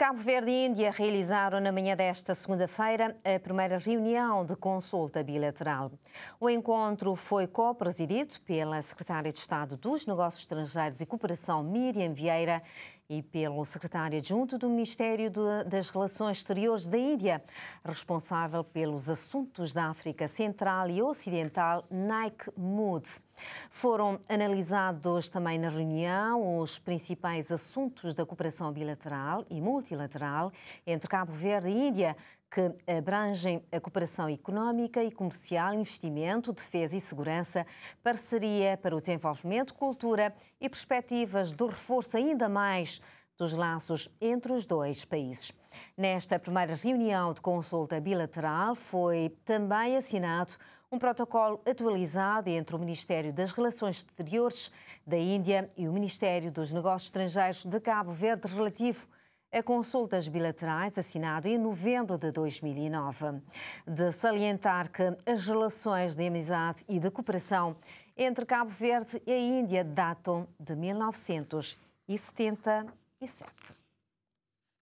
Cabo Verde e Índia realizaram na manhã desta segunda-feira a primeira reunião de consulta bilateral. O encontro foi co-presidido pela Secretária de Estado dos Negócios Estrangeiros e Cooperação Miriam Vieira e pelo secretário adjunto do Ministério das Relações Exteriores da Índia, responsável pelos assuntos da África Central e Ocidental, Naik Mood. Foram analisados também na reunião os principais assuntos da cooperação bilateral e multilateral entre Cabo Verde e Índia, que abrangem a cooperação económica e comercial, investimento, defesa e segurança, parceria para o desenvolvimento, cultura e perspectivas do reforço ainda mais dos laços entre os dois países. Nesta primeira reunião de consulta bilateral foi também assinado um protocolo atualizado entre o Ministério das Relações Exteriores da Índia e o Ministério dos Negócios Estrangeiros de Cabo Verde relativo a consultas bilaterais assinado em novembro de 2009. De salientar que as relações de amizade e de cooperação entre Cabo Verde e a Índia datam de 1977.